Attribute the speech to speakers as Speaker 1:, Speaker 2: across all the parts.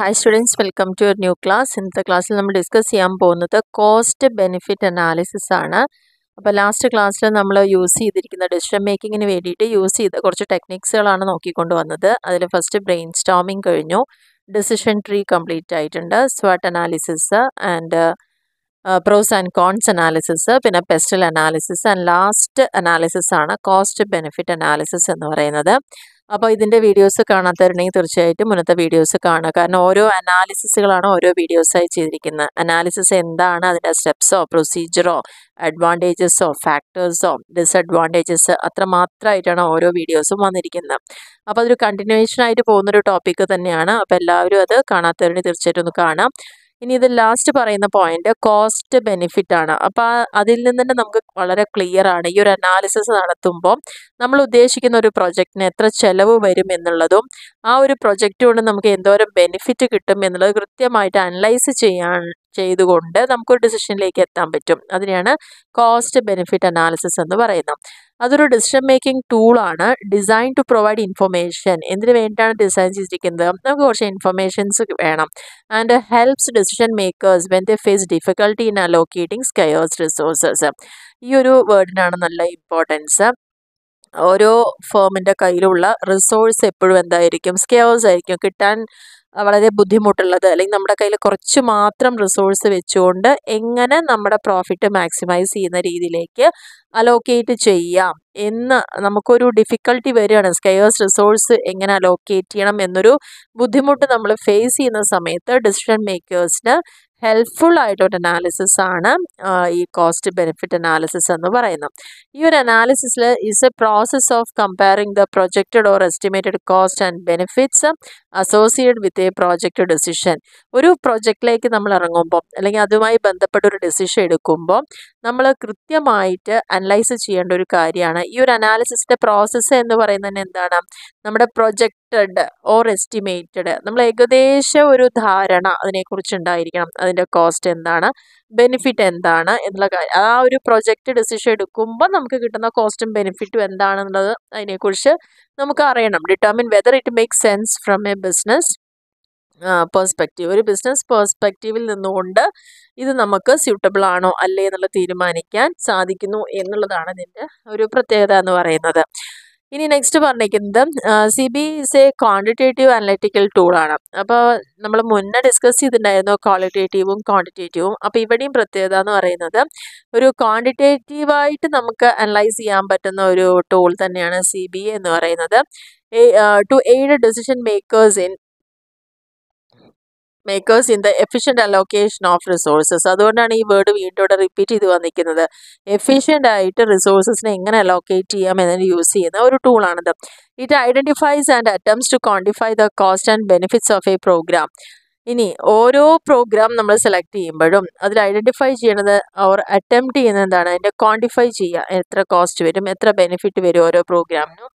Speaker 1: Hi students welcome to your new class ഇന്നത്തെ ക്ലാസ്സിൽ നമ്മൾ ഡിസ്കസ് ചെയ്യാൻ പോകുന്നത് കോസ്റ്റ് ബെനിഫിറ്റ് അനാലിസിസ് ആണ് അപ്പോൾ ലാസ്റ്റ് ക്ലാസ്സിൽ നമ്മൾ യൂസ് ചെയ്തിരിക്കുന്ന ഡിസിഷൻ മേക്കിങ്ങിന് വേണ്ടിയിട്ട് യൂസ് ചെയ്ത കുറച്ച് ടെക്നിക്സുകളാണ് നോക്കിക്കൊണ്ട് വന്നത് അതിൽ ഫസ്റ്റ് ബ്രെയിൻ സ്റ്റോമിങ് കഴിഞ്ഞു ഡിസിഷൻ ട്രീ കംപ്ലീറ്റ് ആയിട്ടുണ്ട് സ്വാട്ട് analysis and pros and cons analysis പിന്നെ PESTEL analysis and last analysis ആണ് കോസ്റ്റ് ബെനിഫിറ്റ് അനാലിസിസ് എന്ന് പറയുന്നത് അപ്പോൾ ഇതിൻ്റെ വീഡിയോസ് കാണാത്തവരുണ്ടെങ്കിൽ തീർച്ചയായിട്ടും മുന്നത്തെ വീഡിയോസ് കാണുക കാരണം ഓരോ അനാലിസിസുകളാണ് ഓരോ വീഡിയോസായി ചെയ്തിരിക്കുന്നത് അനാലിസിസ് എന്താണ് അതിൻ്റെ സ്റ്റെപ്സോ പ്രൊസീജിയറോ അഡ്വാൻറ്റേജസോ ഫാക്ടേഴ്സോ ഡിസഡ്വാൻറ്റേജസ് അത്ര മാത്രമായിട്ടാണ് ഓരോ വീഡിയോസും വന്നിരിക്കുന്നത് അപ്പോൾ അതൊരു കണ്ടിന്യൂവേഷൻ ആയിട്ട് പോകുന്നൊരു ടോപ്പിക്ക് തന്നെയാണ് അപ്പോൾ എല്ലാവരും അത് കാണാത്തവരുണ്ടെങ്കിൽ തീർച്ചയായിട്ടും ഒന്ന് കാണാം ഇനി ഇത് ലാസ്റ്റ് പറയുന്ന പോയിന്റ് കോസ്റ്റ് ബെനിഫിറ്റ് ആണ് അപ്പോൾ അതിൽ നിന്ന് തന്നെ നമുക്ക് വളരെ ക്ലിയർ ആണ് ഈ ഒരു അനാലിസിസ് നടത്തുമ്പോൾ നമ്മൾ ഉദ്ദേശിക്കുന്ന ഒരു പ്രൊജക്റ്റിന് എത്ര ചെലവ് വരും എന്നുള്ളതും ആ ഒരു പ്രൊജക്റ്റ് കൊണ്ട് നമുക്ക് എന്തോരം ബെനിഫിറ്റ് കിട്ടും എന്നുള്ളത് കൃത്യമായിട്ട് അനലൈസ് ചെയ്യാൻ ചെയ്തുകൊണ്ട് നമുക്കൊരു ഡിസിഷനിലേക്ക് എത്താൻ പറ്റും അതിനെയാണ് കോസ്റ്റ് ബെനിഫിറ്റ് അനാലിസിസ് എന്ന് പറയുന്നത് അതൊരു ഡിസിഷൻ മേക്കിംഗ് ടൂളാണ് ഡിസൈൻ ടു പ്രൊവൈഡ് ഇൻഫർമേഷൻ എന്തിനു വേണ്ടിയിട്ടാണ് ഡിസൈൻ ചെയ്തിരിക്കുന്നത് നമുക്ക് കുറച്ച് ഇൻഫർമേഷൻസ് വേണം and helps decision makers when the face difficulty in allocating scarce resources ഈ ഒരു വേർഡിനാണ് നല്ല ഇമ്പോർട്ടൻസ് ഓരോ ഫേമിൻ്റെ കയ്യിലുള്ള റിസോഴ്സ് എപ്പോഴും എന്തായിരിക്കും സ്കെയർസ് ആയിരിക്കും കിട്ടാൻ വളരെ ബുദ്ധിമുട്ടുള്ളത് അല്ലെങ്കിൽ നമ്മുടെ കയ്യിൽ കുറച്ച് മാത്രം റിസോഴ്സ് വെച്ചുകൊണ്ട് എങ്ങനെ നമ്മുടെ പ്രോഫിറ്റ് മാക്സിമൈസ് ചെയ്യുന്ന രീതിയിലേക്ക് അലോക്കേറ്റ് ചെയ്യാം എന്ന് നമുക്കൊരു ഡിഫിക്കൽട്ടി വരികയാണ് സ്കയേഴ്സ് റിസോഴ്സ് എങ്ങനെ അലോക്കേറ്റ് ചെയ്യണം എന്നൊരു ബുദ്ധിമുട്ട് നമ്മൾ ഫേസ് ചെയ്യുന്ന സമയത്ത് ഡിസിഷൻ മേക്കേഴ്സിന് ഹെൽപ്ഫുൾ ആയിട്ടൊരു അനാലിസിസ് ആണ് ഈ കോസ്റ്റ് ബെനിഫിറ്റ് അനാലിസിസ് എന്ന് പറയുന്നത് ഈ ഒരു അനാലിസിസിൽ is a process of comparing the projected or estimated cost and benefits associate with a project decision ഒരു പ്രൊജക്റ്റിലേക്ക് നമ്മൾ ഇറങ്ങുമ്പോൾ അല്ലെങ്കിൽ അതുമായി ബന്ധപ്പെട്ട ഒരു ഡെസിഷൻ എടുക്കുമ്പോൾ നമ്മൾ കൃത്യമായിട്ട് അനലൈസ് ചെയ്യേണ്ട ഒരു കാര്യമാണ് ഈ ഒരു അനാലിസിസിൻ്റെ പ്രോസസ്സ് എന്ന് പറയുന്നത് എന്താണ് നമ്മുടെ പ്രൊജക്റ്റഡ് ഓർ എസ്റ്റിമേറ്റഡ് നമ്മൾ ഏകദേശം ഒരു ധാരണ അതിനെക്കുറിച്ച് ഉണ്ടായിരിക്കണം അതിൻ്റെ കോസ്റ്റ് എന്താണ് ബെനിഫിറ്റ് എന്താണ് എന്നുള്ള കാര്യം ആ ഒരു പ്രൊജക്റ്റ് ഡിസിഷൻ എടുക്കുമ്പോൾ നമുക്ക് കിട്ടുന്ന കോസ്റ്റും ബെനിഫിറ്റും എന്താണെന്നുള്ളത് അതിനെക്കുറിച്ച് നമുക്ക് അറിയണം determine whether it make sense from a business perspective ഒരു ബിസിനസ് പേഴ്സ്പെക്റ്റീവിൽ നിന്നുകൊണ്ട് ഇത് നമുക്ക് സ്യൂട്ടബിൾ ആണോ അല്ലേ എന്നുള്ള തീരുമാനിക്കാൻ സാധിക്കുന്നു എന്നുള്ളതാണ് ഇതിൻ്റെ ഒരു പ്രത്യേകത എന്ന് പറയുന്നത് ഇനി നെക്സ്റ്റ് പറഞ്ഞിരിക്കുന്നത് C B is a quantitative analytical ടൂളാണ് അപ്പോൾ നമ്മൾ മുന്നേ ഡിസ്കസ് ചെയ്തിട്ടുണ്ടായിരുന്നു ക്വാളിറ്റേറ്റീവും ക്വാണ്ടിറ്റേറ്റീവും അപ്പോൾ ഇവിടെയും പ്രത്യേകത എന്ന് പറയുന്നത് ഒരു ക്വാണ്ടിറ്റേറ്റീവായിട്ട് നമുക്ക് അനലൈസ് ചെയ്യാൻ പറ്റുന്ന ഒരു ടൂൾ തന്നെയാണ് സി ബി എന്ന് പറയുന്നത് to aid decision makers in makers in the efficient allocation of resources അതുകൊണ്ടാണ് ഈ വേർഡ് വീണ്ടും ഇവിടെ റിപ്പീറ്റ് ചെയ്ത് വന്നിരിക്കുന്നത് എഫിഷ്യൻ്റ് ആയിട്ട് റിസോഴ്സസിനെ എങ്ങനെ അലോക്കേറ്റ് ചെയ്യാം എന്നതിന് യൂസ് ചെയ്യുന്ന ഒരു ടൂളാണിത് it identifies and attempts to quantify the cost and benefits of a program ഇനി ഓരോ പ്രോഗ്രാം നമ്മൾ സെലക്ട് ചെയ്യുമ്പോഴും അതിൽ ഐഡൻറ്റിഫൈ ചെയ്യണത് അവർ അറ്റംപ്റ്റ് ചെയ്യുന്നത് എന്താണ് അതിൻ്റെ ക്വാണ്ടിഫൈ ചെയ്യുക എത്ര കോസ്റ്റ് വരും എത്ര ബെനിഫിറ്റ് വരും ഓരോ പ്രോഗ്രാമിനും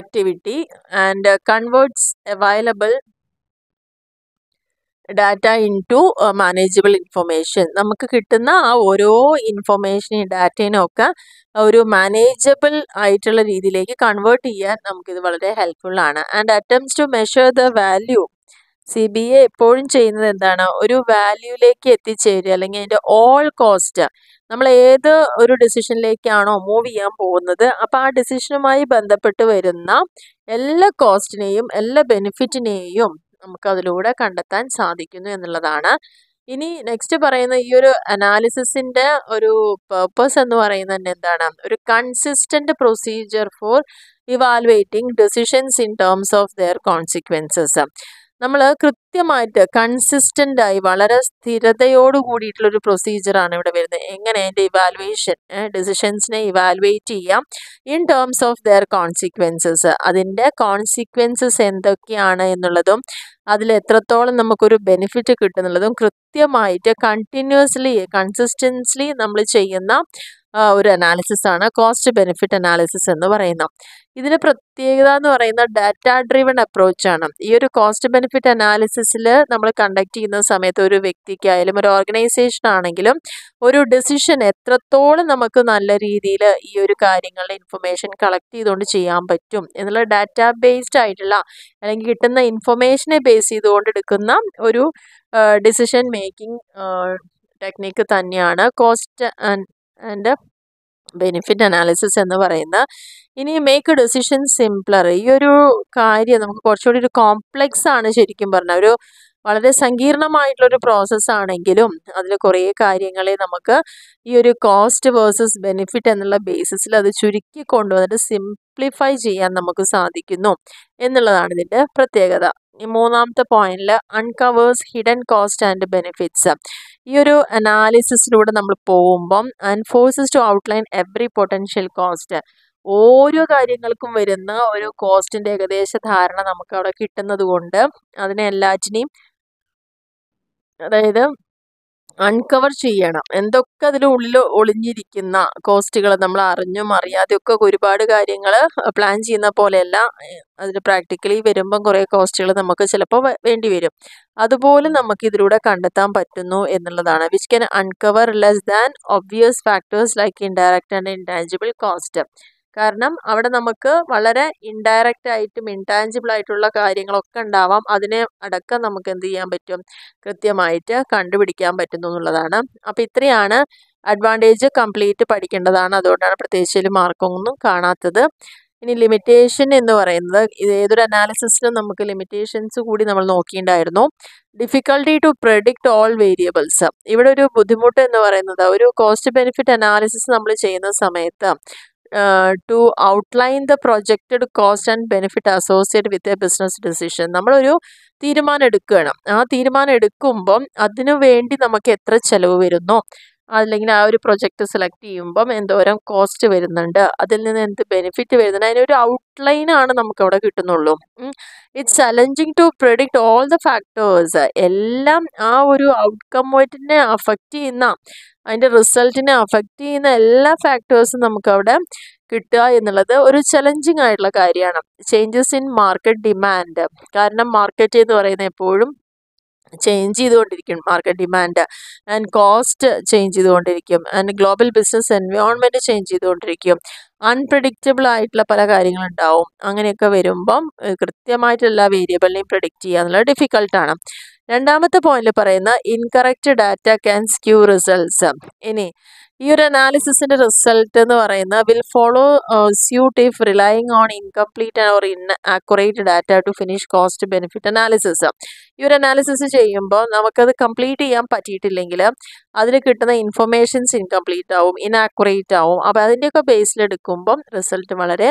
Speaker 1: activity and converts available data into manageable information നമുക്ക് കിട്ടുന്ന ആ ഓരോ ഇൻഫർമേഷനെയും ഡാറ്റേനും ഒക്കെ ഒരു മാനേജബിൾ ആയിട്ടുള്ള രീതിയിലേക്ക് കൺവേർട്ട് ചെയ്യാൻ നമുക്കിത് വളരെ ഹെൽപ്ഫുൾ ആണ് and attempts to measure the value C B A എപ്പോഴും ചെയ്യുന്നത് എന്താണ് ഒരു വാല്യൂലേക്ക് എത്തിച്ചേരുക അല്ലെങ്കിൽ അതിൻ്റെ ഓൾ കോസ്റ്റ് നമ്മൾ ഏത് ഒരു ഡിസിഷനിലേക്കാണോ മൂവ് ചെയ്യാൻ പോകുന്നത് അപ്പം ആ ഡിസിഷനുമായി ബന്ധപ്പെട്ട് വരുന്ന എല്ലാ കോസ്റ്റിനെയും എല്ലാ ബെനിഫിറ്റിനെയും നമുക്ക് അതിലൂടെ കണ്ടെത്താൻ സാധിക്കുന്നു എന്നുള്ളതാണ് ഇനി നെക്സ്റ്റ് പറയുന്ന ഈ ഒരു അനാലിസിസിൻ്റെ ഒരു പേർപ്പസ് എന്ന് പറയുന്നത് തന്നെ എന്താണ് ഒരു consistent procedure for evaluating decisions in terms of their consequences നമ്മൾ കൃത്യമായിട്ട് കൺസിസ്റ്റൻ്റ് ആയി വളരെ സ്ഥിരതയോടു കൂടിയിട്ടുള്ള ഒരു പ്രൊസീജിയറാണ് ഇവിടെ വരുന്നത് എങ്ങനെ എൻ്റെ ഇവാലുവേഷൻ ഡിസിഷൻസിനെ ഇവാലുവേറ്റ് ചെയ്യാം in terms of their consequences അതിൻ്റെ കോൺസിക്വൻസസ് എന്തൊക്കെയാണ് എന്നുള്ളതും അതിൽ എത്രത്തോളം നമുക്കൊരു ബെനിഫിറ്റ് കിട്ടുന്നുള്ളതും കൃത്യമായിട്ട് കണ്ടിന്യൂസ്ലി കൺസിസ്റ്റൻസ്ലി നമ്മൾ ചെയ്യുന്ന ഒരു അനാലിസിസ് ആണ് കോസ്റ്റ് ബെനിഫിറ്റ് അനാലിസിസ് എന്ന് പറയുന്നത് ഇതിന് പ്രത്യേകത എന്ന് പറയുന്ന ഡാറ്റ ഡ്രീവൺ ആണ് ഈ ഒരു കോസ്റ്റ് ബെനിഫിറ്റ് അനാലിസിസിൽ നമ്മൾ കണ്ടക്ട് ചെയ്യുന്ന സമയത്ത് ഒരു വ്യക്തിക്കായാലും ഒരു ഓർഗനൈസേഷൻ ആണെങ്കിലും ഒരു ഡിസിഷൻ എത്രത്തോളം നമുക്ക് നല്ല രീതിയിൽ ഈ ഒരു കാര്യങ്ങളുടെ ഇൻഫർമേഷൻ കളക്ട് ചെയ്തുകൊണ്ട് ചെയ്യാൻ പറ്റും എന്നുള്ള ഡാറ്റ ബേസ്ഡ് ആയിട്ടുള്ള അല്ലെങ്കിൽ കിട്ടുന്ന ഇൻഫർമേഷനെ ബേസ് ചെയ്തുകൊണ്ട് എടുക്കുന്ന ഒരു ഡിസിഷൻ മേക്കിംഗ് ടെക്നിക്ക് തന്നെയാണ് cost and and benefit analysis എന്ന് പറയുന്ന ഇനി മേക്ക് ഡെസിഷൻ സിംപ്ലർ ഈ ഒരു കാര്യം നമുക്ക് കുറച്ചുകൂടി ഒരു കോംപ്ലക്സ് ആണ് ശരിക്കും പറഞ്ഞാൽ ഒരു വളരെ സങ്കീർണമായിട്ടുള്ളൊരു ആണെങ്കിലും അതിൽ കുറേ കാര്യങ്ങളെ നമുക്ക് ഈ ഒരു കോസ്റ്റ് വേഴ്സസ് ബെനിഫിറ്റ് എന്നുള്ള ബേസിസിൽ അത് ചുരുക്കി കൊണ്ടുവന്നിട്ട് സിംപ്ലിഫൈ ചെയ്യാൻ നമുക്ക് സാധിക്കുന്നു എന്നുള്ളതാണ് ഇതിൻ്റെ പ്രത്യേകത മൂന്നാമത്തെ പോയിന്റിൽ uncovers hidden cost and benefits ഈ ഒരു അനാലിസിസിലൂടെ നമ്മൾ പോകുമ്പം and forces to outline every potential cost ഓരോ കാര്യങ്ങൾക്കും വരുന്ന ഒരു കോസ്റ്റിൻ്റെ ഏകദേശ ധാരണ നമുക്ക് അവിടെ കിട്ടുന്നത് കൊണ്ട് അതിനെ എല്ലാറ്റിനെയും അതായത് അൺകവർ ചെയ്യണം എന്തൊക്കെ അതിൻ്റെ ഉള്ളിൽ ഒളിഞ്ഞിരിക്കുന്ന കോസ്റ്റുകൾ നമ്മൾ അറിഞ്ഞും അറിയാതെയൊക്കെ ഒരുപാട് കാര്യങ്ങൾ പ്ലാൻ ചെയ്യുന്ന പോലെയല്ല അതിൽ പ്രാക്ടിക്കലി വരുമ്പം കുറേ കോസ്റ്റുകൾ നമുക്ക് ചിലപ്പോൾ വേണ്ടി വരും അതുപോലെ നമുക്ക് ഇതിലൂടെ കണ്ടെത്താൻ പറ്റുന്നു എന്നുള്ളതാണ് which can uncover less than obvious factors like indirect and intangible cost കാരണം അവിടെ നമുക്ക് വളരെ ഇൻഡയറക്റ്റ് ആയിട്ടും ഇൻടാഞ്ചിബിൾ ആയിട്ടുള്ള കാര്യങ്ങളൊക്കെ ഉണ്ടാവാം അതിനെ അടക്കം നമുക്ക് എന്ത് ചെയ്യാൻ പറ്റും കൃത്യമായിട്ട് കണ്ടുപിടിക്കാൻ പറ്റുന്നു എന്നുള്ളതാണ് അപ്പം ഇത്രയാണ് അഡ്വാൻറ്റേജ് കംപ്ലീറ്റ് പഠിക്കേണ്ടതാണ് അതുകൊണ്ടാണ് പ്രത്യേകിച്ച് മാർക്കൊന്നും കാണാത്തത് ഇനി ലിമിറ്റേഷൻ എന്ന് പറയുന്നത് ഏതൊരു അനാലിസിസിലും നമുക്ക് ലിമിറ്റേഷൻസ് കൂടി നമ്മൾ നോക്കിയിട്ടുണ്ടായിരുന്നു difficulty to predict all variables ഇവിടെ ഒരു ബുദ്ധിമുട്ട് എന്ന് പറയുന്നത് ഒരു കോസ്റ്റ് ബെനിഫിറ്റ് അനാലിസിസ് നമ്മൾ ചെയ്യുന്ന സമയത്ത് to outline the projected cost and benefit associate with a business decision നമ്മളൊരു തീരുമാനം എടുക്കുകയാണ് ആ തീരുമാനം എടുക്കുമ്പം അതിനു വേണ്ടി നമുക്ക് എത്ര ചിലവ് വരുന്നു അല്ലെങ്കിൽ ആ ഒരു പ്രൊജക്റ്റ് സെലക്ട് ചെയ്യുമ്പം എന്തോരം കോസ്റ്റ് വരുന്നുണ്ട് അതിൽ നിന്ന് എന്ത് ബെനിഫിറ്റ് വരുന്നുണ്ട് അതിനൊരു നമുക്ക് അവിടെ കിട്ടുന്നുള്ളൂ it's challenging to predict all the factors എല്ലാം ആ ഒരു ഔട്ട്കം പോയിട്ടിനെ അഫക്റ്റ് ചെയ്യുന്ന അതിൻ്റെ റിസൾട്ടിനെ അഫക്റ്റ് ചെയ്യുന്ന എല്ലാ ഫാക്ടേഴ്സും നമുക്കവിടെ കിട്ടുക എന്നുള്ളത് ഒരു ചലഞ്ചിങ് ആയിട്ടുള്ള കാര്യമാണ് ചേഞ്ചസ് ഇൻ മാർക്കറ്റ് ഡിമാൻഡ് കാരണം മാർക്കറ്റ് എന്ന് പറയുന്നത് എപ്പോഴും ചേഞ്ച് ചെയ്തുകൊണ്ടിരിക്കും market demand and cost change ചെയ്തുകൊണ്ടിരിക്കും and global business environment change ചെയ്തുകൊണ്ടിരിക്കും അൺപ്രഡിക്റ്റബിൾ ആയിട്ടുള്ള പല കാര്യങ്ങളുണ്ടാവും അങ്ങനെയൊക്കെ വരുമ്പം കൃത്യമായിട്ടുള്ള വേരിയബിളിനെയും പ്രഡിക്റ്റ് ചെയ്യുക എന്നുള്ളത് ഡിഫിക്കൽട്ടാണ് രണ്ടാമത്തെ പോയിന്റിൽ പറയുന്ന incorrect data can skew results ഇനി ഈ ഒരു അനാലിസിസിന്റെ റിസൾട്ട് എന്ന് പറയുന്നത് will follow suit if relying on incomplete or inaccurate data to finish cost benefit analysis ഈ ഒരു അനാലിസിസ് ചെയ്യുമ്പോൾ നമുക്കത് കംപ്ലീറ്റ് ചെയ്യാൻ പറ്റിയിട്ടില്ലെങ്കിൽ അതിൽ കിട്ടുന്ന ഇൻഫർമേഷൻസ് ഇൻകംപ്ലീറ്റ് ആവും ഇൻആക്യുറേറ്റ് ആവും അപ്പോൾ അതിൻ്റെയൊക്കെ എടുക്കുമ്പം റിസൾട്ട് വളരെ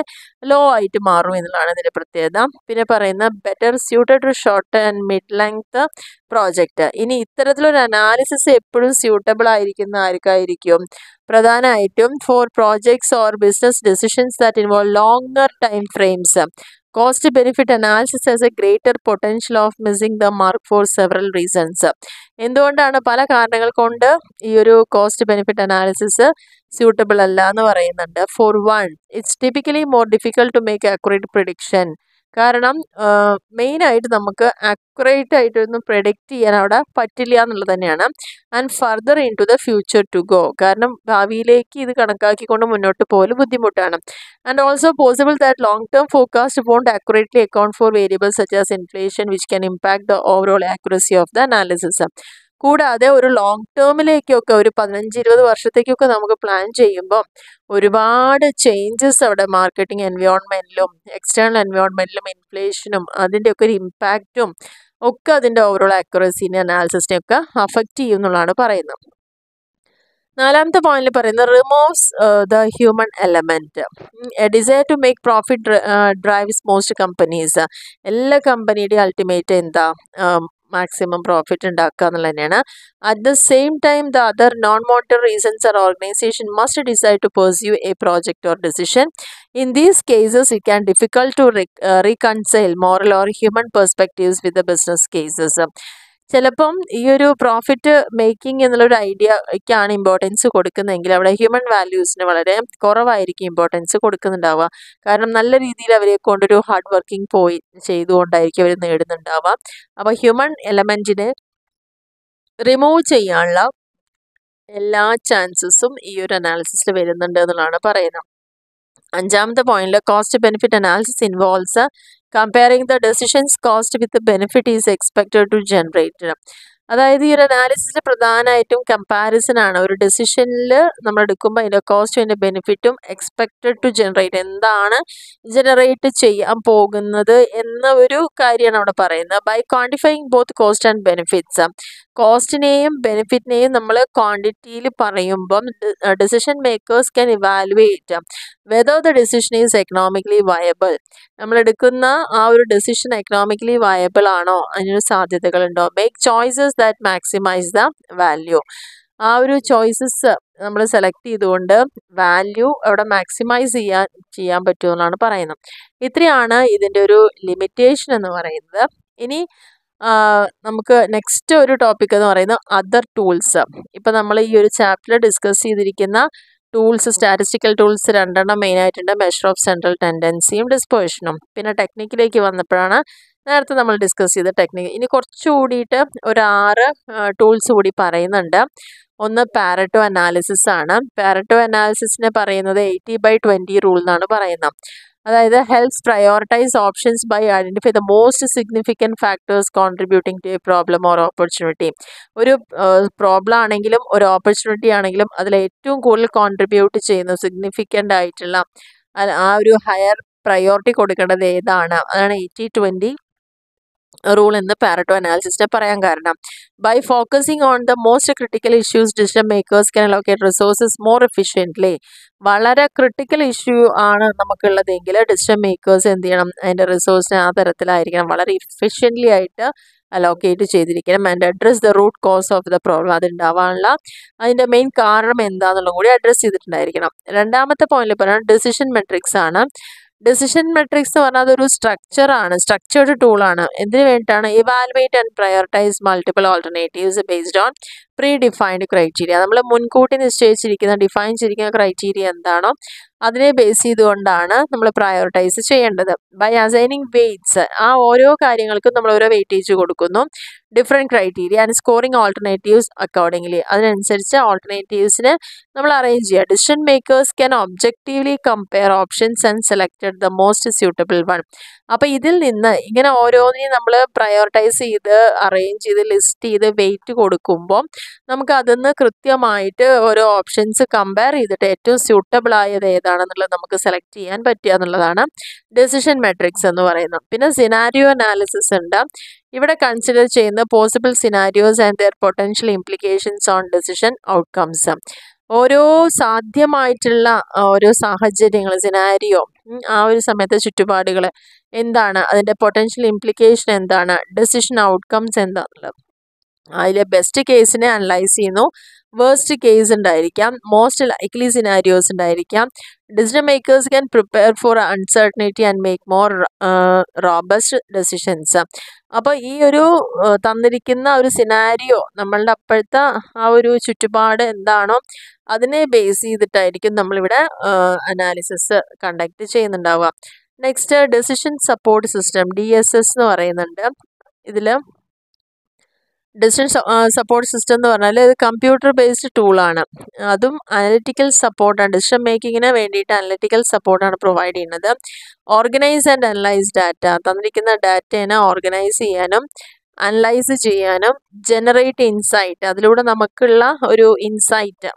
Speaker 1: ലോ ആയിട്ട് മാറും എന്നുള്ളതാണ് ഇതിൻ്റെ പ്രത്യേകത പിന്നെ പറയുന്ന better suited to short and mid length project ഇനി ഇത്തരത്തിലൊരു അനാലിസിസ് എപ്പോഴും സ്യൂട്ടബിൾ ആയിരിക്കുന്ന ആർക്കായിരിക്കും പ്രധാനമായിട്ടും for projects or business decisions that involve longer time frames cost benefit analysis as a greater potential of missing the mark for several reasons എന്തുകൊണ്ടാണ് പല കാരണങ്ങൾ കൊണ്ട് ഈ ഒരു കോസ്റ്റ് ബെനിഫിറ്റ് അനാലിസിസ് സ്യൂട്ടബിൾ അല്ല എന്ന് പറയുന്നുണ്ട് for one it's typically more difficult to make accurate prediction കാരണം മെയിനായിട്ട് നമുക്ക് അക്യുറേറ്റ് ആയിട്ടൊന്നും പ്രൊഡിക്റ്റ് ചെയ്യാൻ അവിടെ പറ്റില്ല എന്നുള്ളത് തന്നെയാണ് and further into the future to go കാരണം ഭാവിയിലേക്ക് ഇത് കണക്കാക്കിക്കൊണ്ട് മുന്നോട്ട് പോലും ബുദ്ധിമുട്ടാണ് and also possible that long term forecast won't accurately account for variables such as inflation which can impact the overall accuracy of the analysis കൂടാതെ ഒരു long ടേമിലേക്കൊക്കെ ഒരു പതിനഞ്ച് ഇരുപത് വർഷത്തേക്കൊക്കെ നമുക്ക് പ്ലാൻ ചെയ്യുമ്പോൾ ഒരുപാട് ചേഞ്ചസ് അവിടെ മാർക്കറ്റിംഗ് എൻവയോൺമെൻറ്റിലും എക്സ്റ്റേണൽ എൻവയോൺമെൻറ്റിലും ഇൻഫ്ലേഷനും അതിൻ്റെയൊക്കെ ഒരു ഇമ്പാക്റ്റും ഒക്കെ അതിൻ്റെ ഓവറോൾ ആക്യുറസിനെ അനാലിസിസിനെ ഒക്കെ അഫക്റ്റ് ചെയ്യും എന്നുള്ളതാണ് പറയുന്നത് നാലാമത്തെ പോയിന്റിൽ പറയുന്നത് removes the human element a desire to make profit drives most companies എല്ലാ കമ്പനിയുടെയും അൾട്ടിമേറ്റ് എന്താ maximum profit and at the same time the other non moral reasons or organization must decide to pursue a project or decision in these cases it can difficult to uh, reconcile moral or human perspectives with the business cases ചിലപ്പം ഈ ഒരു profit making എന്നുള്ളൊരു ഐഡിയക്കാണ് importance കൊടുക്കുന്നതെങ്കിൽ അവിടെ human വാല്യൂസിന് വളരെ കുറവായിരിക്കും importance കൊടുക്കുന്നുണ്ടാവുക കാരണം നല്ല രീതിയിൽ അവരെ കൊണ്ടൊരു ഹാർഡ് വർക്കിംഗ് പോയി ചെയ്തുകൊണ്ടായിരിക്കും അവർ നേടുന്നുണ്ടാവുക അപ്പോൾ ഹ്യൂമൻ എലമെൻറ്റിനെ റിമൂവ് ചെയ്യാനുള്ള എല്ലാ ചാൻസസും ഈ ഒരു അനാലിസിസിൽ വരുന്നുണ്ട് എന്നുള്ളതാണ് പറയുന്നത് അഞ്ചാമത്തെ പോയിന്റിൽ cost benefit analysis involves Comparing the decisions cost with the benefit is expected to generate. Uh, അതായത് ഈ ഒരു അനാലിസിസ് പ്രധാനമായിട്ടും കമ്പാരിസൺ ആണ് ഒരു ഡെസിഷനിൽ നമ്മൾ എടുക്കുമ്പോൾ അതിൻ്റെ കോസ്റ്റും അതിൻ്റെ ബെനിഫിറ്റും എക്സ്പെക്റ്റഡ് ടു ജനറേറ്റ് എന്താണ് ജനറേറ്റ് ചെയ്യാൻ പോകുന്നത് എന്ന ഒരു കാര്യമാണ് അവിടെ പറയുന്നത് by quantifying both cost and benefits കോസ്റ്റിനെയും ബെനിഫിറ്റിനെയും നമ്മൾ ക്വാണ്ടിറ്റിയിൽ പറയുമ്പം decision makers can evaluate whether the decision is economically viable നമ്മൾ എടുക്കുന്ന ആ ഒരു ഡെസിഷൻ എക്കണോമിക്കലി വയബിൾ ആണോ അതിനൊരു സാധ്യതകളുണ്ടോ make choices that maximize the value ആ ഒരു ചോയ്സസ് നമ്മൾ സെലക്ട് ചെയ്തുകൊണ്ട് വാല്യൂ അവിടെ മാക്സിമൈസ് ചെയ്യാൻ ചെയ്യാൻ പറ്റുമെന്നാണ് പറയുന്നത് ഇത്രയാണ് ഇതിൻ്റെ ഒരു ലിമിറ്റേഷൻ എന്ന് പറയുന്നത് ഇനി നമുക്ക് നെക്സ്റ്റ് ഒരു ടോപ്പിക് എന്ന് പറയുന്നത് അതർ ടൂൾസ് ഇപ്പം നമ്മൾ ഈ ഒരു ചാപ്റ്റർ ഡിസ്കസ് ചെയ്തിരിക്കുന്ന ടൂൾസ് സ്റ്റാറ്റിസ്റ്റിക്കൽ ടൂൾസ് രണ്ടെണ്ണം മെയിനായിട്ടുണ്ട് മെഷർ ഓഫ് സെൻട്രൽ ടെൻഡൻസിയും ഡിസ്പോഷനും പിന്നെ ടെക്നിക്കിലേക്ക് വന്നപ്പോഴാണ് നേരത്തെ നമ്മൾ ഡിസ്കസ് ചെയ്ത ടെക്നിക്ക് ഇനി കുറച്ചുകൂടിയിട്ട് ഒരു ആറ് ടൂൾസ് കൂടി പറയുന്നുണ്ട് ഒന്ന് പാരറ്റോ അനാലിസിസ് ആണ് പാരറ്റോ അനാലിസിസിനെ പറയുന്നത് എയ്റ്റി ബൈ ട്വൻറ്റി റൂൾ എന്നാണ് പറയുന്നത് അതായത് helps prioritize options by identify the most significant factors contributing to a problem or opportunity ഒരു പ്രോബ്ലം ആണെങ്കിലും ഒരു ഓപ്പർച്യൂണിറ്റി ആണെങ്കിലും അതിൽ ഏറ്റവും കൂടുതൽ കോൺട്രിബ്യൂട്ട് ചെയ്യുന്ന സിഗ്നിഫിക്കൻ്റ് ആയിട്ടുള്ള ആ ഒരു ഹയർ പ്രയോറിറ്റി കൊടുക്കേണ്ടത് ഏതാണ് അതാണ് എയ്റ്റി ട്വൻറ്റി റൂൾ എന്ന് പാരറ്റോ അനാലിസിസിനെ പറയാൻ കാരണം by focusing on the most critical issues decision makers can locate resources more efficiently വളരെ ക്രിട്ടിക്കൽ ഇഷ്യൂ ആണ് നമുക്കുള്ളതെങ്കിൽ ഡിസിഷൻ മേക്കേഴ്സ് എന്ത് ചെയ്യണം അതിൻ്റെ റിസോഴ്സിനെ ആ തരത്തിലായിരിക്കണം വളരെ എഫിഷ്യൻ്റ്ലി ആയിട്ട് അലോക്കേറ്റ് ചെയ്തിരിക്കണം and address the root cause of the problem അതുണ്ടാവാനുള്ള അതിൻ്റെ മെയിൻ കാരണം എന്താണെന്നുള്ളതും കൂടി അഡ്രസ്സ് ചെയ്തിട്ടുണ്ടായിരിക്കണം രണ്ടാമത്തെ പോയിന്റിൽ പറയുന്നത് ഡിസിഷൻ മെട്രിക്സ് ആണ് ഡിസിഷൻ മെട്രിക്സ് എന്ന് പറഞ്ഞാൽ അതൊരു സ്ട്രക്ചറാണ് സ്ട്രക്ചേർഡ് ടൂളാണ് എന്തിനു വേണ്ടിയിട്ടാണ് evaluate and prioritize multiple alternatives based on predefined criteria നമ്മൾ മുൻകൂട്ടി നിശ്ചയിച്ചിരിക്കുന്ന ഡിഫൈൻ ചെയ്തിരിക്കുന്ന ക്രൈറ്റീരിയ എന്താണോ അതിനെ ബേസ് ചെയ്തുകൊണ്ടാണ് നമ്മൾ പ്രയോറിറ്റൈസ് ചെയ്യേണ്ടത് ബൈ അസൈനിങ് വെയ്റ്റ്സ് ആ ഓരോ കാര്യങ്ങൾക്കും നമ്മൾ ഓരോ വെയിറ്റേജ് കൊടുക്കുന്നു different criteria and scoring alternatives accordingly അതിനനുസരിച്ച് ഓൾട്ടർനേറ്റീവ്സിനെ നമ്മൾ അറേഞ്ച് ചെയ്യുക decision makers can objectively compare options and selected the most suitable one അപ്പോൾ ഇതിൽ നിന്ന് ഇങ്ങനെ ഓരോന്നിനെയും നമ്മൾ പ്രയോറിറ്റൈസ് ചെയ്ത് അറേഞ്ച് ചെയ്ത് ലിസ്റ്റ് ചെയ്ത് വെയിറ്റ് കൊടുക്കുമ്പോൾ നമുക്ക് അതിന്ന് കൃത്യമായിട്ട് ഓരോ ഓപ്ഷൻസ് കമ്പയർ ചെയ്തിട്ട് ഏറ്റവും സ്യൂട്ടബിൾ ആയത് ഏതാണെന്നുള്ളത് നമുക്ക് സെലക്ട് ചെയ്യാൻ പറ്റുക എന്നുള്ളതാണ് ഡെസിഷൻ മെട്രിക്സ് എന്ന് പറയുന്നത് പിന്നെ സിനാരിയോ അനാലിസിസ് ഉണ്ട് ഇവിടെ കൺസിഡർ ചെയ്യുന്ന possible scenarios and their potential implications on decision outcomes ഓരോ സാധ്യമായിട്ടുള്ള ഓരോ സാഹചര്യങ്ങൾ സിനാരിയോ ആ ഒരു സമയത്തെ ചുറ്റുപാടുകൾ എന്താണ് അതിൻ്റെ പൊട്ടൻഷ്യൽ ഇംപ്ലിക്കേഷൻ എന്താണ് ഡെസിഷൻ ഔട്ട്കംസ് എന്താണെന്നുള്ളത് അതിലെ ബെസ്റ്റ് കേസിനെ അനലൈസ് ചെയ്യുന്നു വേർസ്റ്റ് കേസ് ഉണ്ടായിരിക്കാം മോസ്റ്റ് ലൈക്ലി സിനാരിയോസ് ഉണ്ടായിരിക്കാം decision makers can prepare for uncertainty and make more robust decisions അപ്പോൾ ഈ ഒരു തന്നിരിക്കുന്ന ഒരു സിനാരിയോ നമ്മളുടെ അപ്പോഴത്തെ ആ ഒരു ചുറ്റുപാട് എന്താണോ അതിനെ ബേസ് ചെയ്തിട്ടായിരിക്കും നമ്മളിവിടെ അനാലിസിസ് കണ്ടക്ട് ചെയ്യുന്നുണ്ടാവുക next decision support system D S S എന്ന് പറയുന്നുണ്ട് ഇതിൽ ഡിസ്റ്റൻസ് സപ്പോർട്ട് സിസ്റ്റം എന്ന് പറഞ്ഞാൽ ഇത് കമ്പ്യൂട്ടർ ബേസ്ഡ് ടൂളാണ് അതും അനലിറ്റിക്കൽ സപ്പോർട്ടാണ് ഡിസിഷൻ മേക്കിങ്ങിന് വേണ്ടിയിട്ട് അനലിറ്റിക്കൽ സപ്പോർട്ടാണ് പ്രൊവൈഡ് ചെയ്യുന്നത് ഓർഗനൈസ് ആൻഡ് അനലൈസ് ഡാറ്റ തന്നിരിക്കുന്ന ഡാറ്റേനെ ഓർഗനൈസ് ചെയ്യാനും അനലൈസ് ചെയ്യാനും ജനറേറ്റ് ഇൻസൈറ്റ് അതിലൂടെ നമുക്കുള്ള ഒരു ഇൻസൈറ്റ്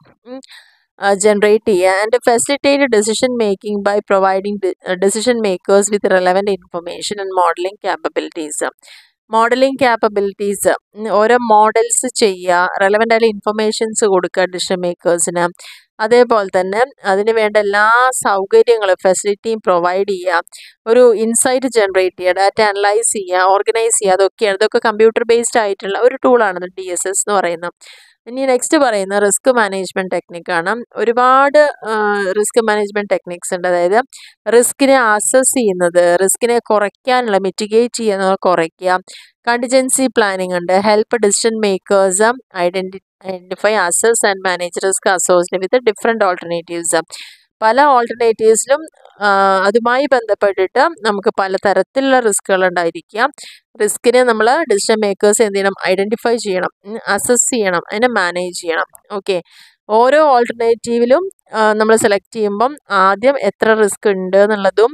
Speaker 1: ജനറേറ്റ് ചെയ്യുക and facilitate decision making by providing decision makers with relevant information and modelling capabilities modelling capabilities ഓരോ മോഡൽസ് ചെയ്യുക റെലവെൻ്റ് ആയ ഇൻഫർമേഷൻസ് കൊടുക്കുക ഡിഷൻ മേക്കേഴ്സിന് അതേപോലെ തന്നെ അതിന് വേണ്ട എല്ലാ സൗകര്യങ്ങളും ഫെസിലിറ്റിയും പ്രൊവൈഡ് ചെയ്യുക ഒരു ഇൻസൈറ്റ് ജനറേറ്റ് ചെയ്യുക ഡാറ്റ അനലൈസ് ചെയ്യുക ഓർഗനൈസ് ചെയ്യുക അതൊക്കെയാണ് ഇതൊക്കെ കമ്പ്യൂട്ടർ ബേസ്ഡ് ആയിട്ടുള്ള ഒരു ടൂളാണ് ഡി എസ് എസ് എന്ന് പറയുന്നത് ഇനി നെക്സ്റ്റ് പറയുന്ന റിസ്ക് ടെക്നിക്ക് ടെക്നിക്കാണ് ഒരുപാട് റിസ്ക് മാനേജ്മെന്റ് ടെക്നിക്സ് ഉണ്ട് അതായത് റിസ്കിനെ അസസ് ചെയ്യുന്നത് റിസ്കിനെ കുറയ്ക്കാനുള്ള മിറ്റിഗേറ്റ് ചെയ്യുന്നത് കുറയ്ക്കുക കണ്ടിജൻസി പ്ലാനിംഗ് ഉണ്ട് help decision makers identi identify assess and manage risk associate with different alternatives പല ഓൾട്ടർനേറ്റീവ്സിലും അതുമായി ബന്ധപ്പെട്ടിട്ട് നമുക്ക് പലതരത്തിലുള്ള റിസ്കുകൾ ഉണ്ടായിരിക്കാം റിസ്കിനെ നമ്മൾ ഡിസിഷൻ മേക്കേഴ്സ് എന്ത് ചെയ്യണം ഐഡൻറ്റിഫൈ ചെയ്യണം അസസ് ചെയ്യണം അതിനെ മാനേജ് ചെയ്യണം ഓക്കെ ഓരോ ഓൾട്ടർനേറ്റീവിലും നമ്മൾ സെലക്ട് ചെയ്യുമ്പം ആദ്യം എത്ര റിസ്ക് ഉണ്ട് എന്നുള്ളതും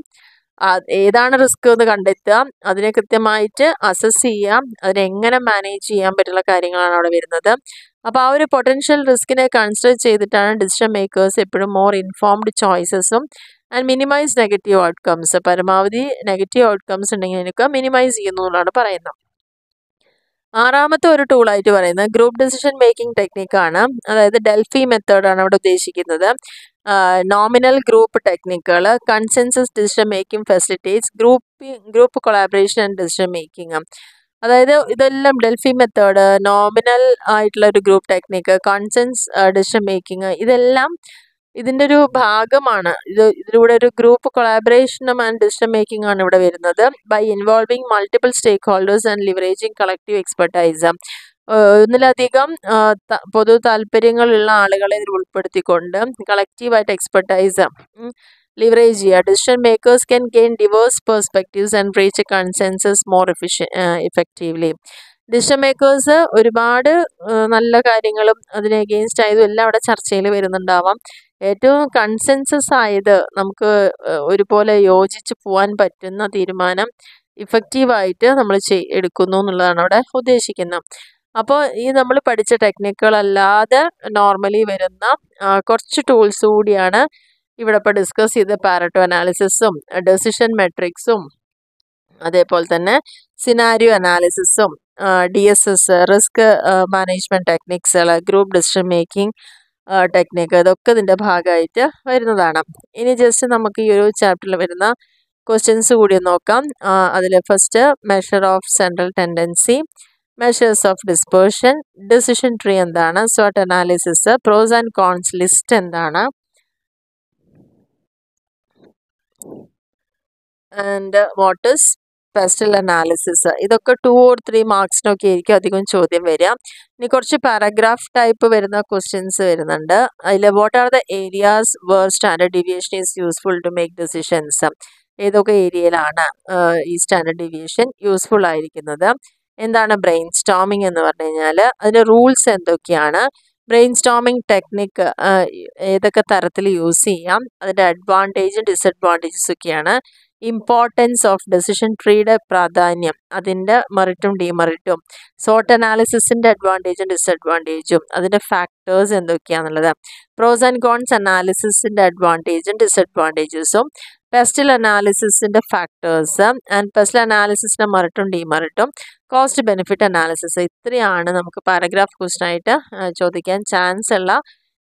Speaker 1: ഏതാണ് റിസ്ക് എന്ന് കണ്ടെത്തുക അതിനെ കൃത്യമായിട്ട് അസസ് ചെയ്യാം അതിനെങ്ങനെ മാനേജ് ചെയ്യാൻ പറ്റുള്ള കാര്യങ്ങളാണ് അവിടെ വരുന്നത് അപ്പോൾ ആ ഒരു പൊട്ടൻഷ്യൽ റിസ്കിനെ കൺസിഡർ ചെയ്തിട്ടാണ് ഡിസിഷൻ മേക്കേഴ്സ് എപ്പോഴും മോർ ഇൻഫോംഡ് ചോയ്സസും ആൻഡ് മിനിമൈസ് നെഗറ്റീവ് ഔട്ട്കംസ് പരമാവധി നെഗറ്റീവ് ഔട്ട്കംസ് ഉണ്ടെങ്കിൽ എനിക്ക് മിനിമൈസ് ചെയ്യുന്നു എന്നാണ് പറയുന്നത് ആറാമത്തെ ഒരു ടൂളായിട്ട് പറയുന്നത് ഗ്രൂപ്പ് ഡിസിഷൻ മേക്കിംഗ് ടെക്നിക്കാണ് അതായത് ഡെൽഫി മെത്തേഡാണ് അവിടെ ഉദ്ദേശിക്കുന്നത് നോമിനൽ ഗ്രൂപ്പ് ടെക്നിക്കുകൾ consensus decision making facilitates group group collaboration and decision making അതായത് ഇതെല്ലാം ഡെൽഫി മെത്തേഡ് നോമിനൽ ആയിട്ടുള്ള ഒരു group technique consensus decision making ഇതെല്ലാം ഇതിൻ്റെ ഒരു ഭാഗമാണ് ഇത് ഇതിലൂടെ ഒരു ഗ്രൂപ്പ് കൊളാബറേഷനും ആൻഡ് ഡിസിഷൻ മേക്കിംഗ് ആണ് ഇവിടെ വരുന്നത് by involving multiple stakeholders and leveraging collective expertise ഒന്നിലധികം പൊതു താല്പര്യങ്ങളുള്ള ആളുകളെ ഇതിൽ ഉൾപ്പെടുത്തിക്കൊണ്ട് കളക്റ്റീവായിട്ട് എക്സ്പെർട്ടൈസ് ലിവറേജ് ചെയ്യുക decision makers can gain diverse perspectives and reach a consensus more efficie effectively decision makers ഒരുപാട് uh, നല്ല കാര്യങ്ങളും അതിന് എഗെയിൻസ്റ്റ് ആയതും എല്ലാം അവിടെ ചർച്ചയിൽ വരുന്നുണ്ടാവാം ഏറ്റവും കൺസെൻസസ് ആയത് നമുക്ക് uh, ഒരുപോലെ യോജിച്ച് പോകാൻ പറ്റുന്ന തീരുമാനം ഇഫക്റ്റീവായിട്ട് നമ്മൾ ചെയ് എടുക്കുന്നു എന്നുള്ളതാണ് അവിടെ ഉദ്ദേശിക്കുന്നത് അപ്പോൾ ഈ നമ്മൾ പഠിച്ച ടെക്നിക്കുകളല്ലാതെ നോർമലി വരുന്ന uh, കുറച്ച് ടൂൾസ് കൂടിയാണ് ഇവിടെ ഇപ്പോൾ ഡിസ്കസ് ചെയ്ത പാരറ്റോ അനാലിസിസും ഡെസിഷൻ മെട്രിക്സും അതേപോലെ തന്നെ സിനാരിയോ അനാലിസിസും D S S risk management ടെക്നിക്സുകൾ ഗ്രൂപ്പ് ഡിസിഷൻ മേക്കിംഗ് ടെക്നിക്ക് ഇതൊക്കെ ഇതിൻ്റെ ഭാഗമായിട്ട് വരുന്നതാണ് ഇനി ജസ്റ്റ് നമുക്ക് ഈ ഒരു ചാപ്റ്ററിൽ വരുന്ന ക്വസ്റ്റ്യൻസ് കൂടി നോക്കാം അതിൽ first measure of central tendency measures of dispersion decision tree എന്താണ് സോട്ട് analysis pros and cons list എന്താണ് and what is PESTEL analysis ഇതൊക്കെ ടു ഓർ ത്രീ മാർക്സിനൊക്കെ ആയിരിക്കും അധികം ചോദ്യം വരിക ഇനി കുറച്ച് പാരഗ്രാഫ് ടൈപ്പ് വരുന്ന ക്വസ്റ്റ്യൻസ് വരുന്നുണ്ട് അതിൽ what are the areas where standard deviation is useful to make decisions ഏതൊക്കെ ഏരിയയിലാണ് ഈ സ്റ്റാൻഡേർഡ് ഡിവിയേഷൻ യൂസ്ഫുൾ ആയിരിക്കുന്നത് എന്താണ് ബ്രെയിൻ സ്റ്റോമിങ് എന്ന് പറഞ്ഞു കഴിഞ്ഞാൽ അതിൻ്റെ റൂൾസ് എന്തൊക്കെയാണ് ബ്രെയിൻ സ്റ്റോമിങ് ടെക്നിക്ക് ഏതൊക്കെ തരത്തിൽ യൂസ് ചെയ്യാം അതിൻ്റെ അഡ്വാൻറ്റേജും ഡിസഡ്വാൻറ്റേജസും ഒക്കെയാണ് ഇമ്പോർട്ടൻസ് ഓഫ് ഡെസിഷൻ ട്രീയുടെ പ്രാധാന്യം അതിൻ്റെ മെറിറ്റും ഡിമെറിറ്റും സോട്ട് അനാലിസിസിൻ്റെ അഡ്വാൻറ്റേജും ഡിസഡ്വാൻറ്റേജും അതിൻ്റെ ഫാക്ടേഴ്സ് എന്തൊക്കെയാണെന്നുള്ളത് പ്രോസ് ആൻഡ് കോൺസ് അനാലിസിസിൻ്റെ അഡ്വാൻറ്റേജും ഡിസഡ്വാൻറ്റേജസും പെസ്റ്റൽ അനാലിസിസിൻ്റെ ഫാക്ടേഴ്സ് ആൻഡ് പെസ്റ്റൽ അനാലിസിസിൻ്റെ മെറിറ്റും ഡിമെറിറ്റും കോസ്റ്റ് ബെനിഫിറ്റ് അനാലിസിസ് ഇത്രയാണ് നമുക്ക് പാരഗ്രാഫ് ക്വസ്റ്റനായിട്ട് ചോദിക്കാൻ ചാൻസ് ഉള്ള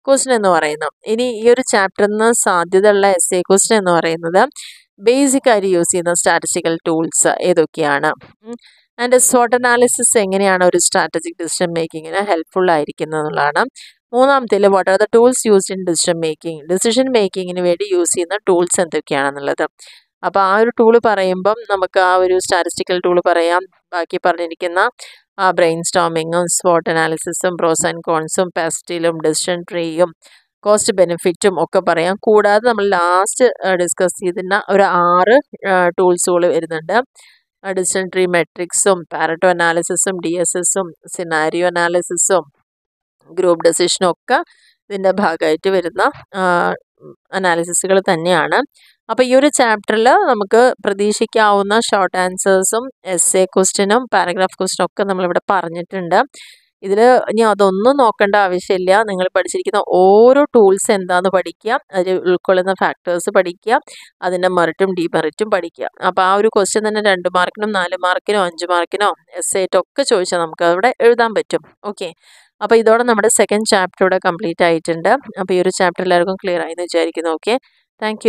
Speaker 1: ക്വസ്റ്റ്യൻ എന്ന് പറയുന്നു ഇനി ഈ ഒരു ചാപ്റ്ററിൽ നിന്ന് സാധ്യതയുള്ള എസ് എ ക്വസ്റ്റ്യൻ എന്ന് പറയുന്നത് ബേസിക് ആയിട്ട് യൂസ് ചെയ്യുന്ന സ്ട്രാറ്റജിക്കൽ ടൂൾസ് ഏതൊക്കെയാണ് ആൻഡ് സോട്ട് അനാലിസിസ് എങ്ങനെയാണ് ഒരു സ്ട്രാറ്റജിക് ഡിസിഷൻ മേക്കിങ്ങിന് ഹെൽപ്ഫുൾ ആയിരിക്കുന്നത് എന്നുള്ളതാണ് മൂന്നാമത്തേല് what are the tools used in decision making decision മേക്കിങ്ങിന് വേണ്ടി യൂസ് ചെയ്യുന്ന ടൂൾസ് എന്തൊക്കെയാണെന്നുള്ളത് അപ്പോൾ ആ ഒരു ടൂൾ പറയുമ്പം നമുക്ക് ആ ഒരു സ്റ്റാറ്റിസ്റ്റിക്കൽ ടൂൾ പറയാം ബാക്കി പറഞ്ഞിരിക്കുന്ന ബ്രെയിൻ സ്റ്റോമിങ്ങും സ്പോട്ട് അനാലിസിസും പ്രോസ് ആൻഡ് കോൺസും പെസ്റ്റിലും ഡിസിഷൻ ട്രീയും കോസ്റ്റ് ബെനിഫിറ്റും ഒക്കെ പറയാം കൂടാതെ നമ്മൾ ലാസ്റ്റ് ഡിസ്കസ് ചെയ്തിരുന്ന ഒരു ആറ് ടൂൾസുകൾ വരുന്നുണ്ട് ഡിസിഷൻ ട്രീ മെട്രിക്സും പാരറ്റോ അനാലിസിസും ഡി എസ് എസും സിനാരിയോ അനാലിസിസും ഗ്രൂപ്പ് ഡെസിഷനും ഒക്കെ ഇതിൻ്റെ ഭാഗമായിട്ട് വരുന്ന അനാലിസിസുകൾ തന്നെയാണ് അപ്പോൾ ഈ ഒരു ചാപ്റ്ററിൽ നമുക്ക് പ്രതീക്ഷിക്കാവുന്ന ഷോർട്ട് ആൻസേഴ്സും എസ് എ ക്വസ്റ്റ്യനും പാരഗ്രാഫ് ക്വസ്റ്റ്യനും ഒക്കെ നമ്മളിവിടെ പറഞ്ഞിട്ടുണ്ട് ഇതിൽ ഇനി അതൊന്നും നോക്കേണ്ട ആവശ്യമില്ല നിങ്ങൾ പഠിച്ചിരിക്കുന്ന ഓരോ ടൂൾസ് എന്താന്ന് പഠിക്കുക അതിൽ ഉൾക്കൊള്ളുന്ന ഫാക്ടേഴ്സ് പഠിക്കുക അതിൻ്റെ മെറിറ്റും ഡിമെറിറ്റും പഠിക്കുക അപ്പോൾ ആ ഒരു ക്വസ്റ്റ്യൻ തന്നെ രണ്ട് മാർക്കിനും നാല് മാർക്കിനോ അഞ്ച് മാർക്കിനോ എസ് ഒക്കെ ചോദിച്ചാൽ നമുക്ക് അവിടെ എഴുതാൻ പറ്റും ഓക്കെ അപ്പോൾ ഇതോടെ നമ്മുടെ സെക്കൻഡ് ചാപ്റ്റർ ഇവിടെ കംപ്ലീറ്റ് ആയിട്ടുണ്ട് അപ്പോൾ ഈ ഒരു ചാപ്റ്റർ എല്ലാവർക്കും ക്ലിയർ ആയി എന്ന് വിചാരിക്കുന്നു ഓക്കെ താങ്ക്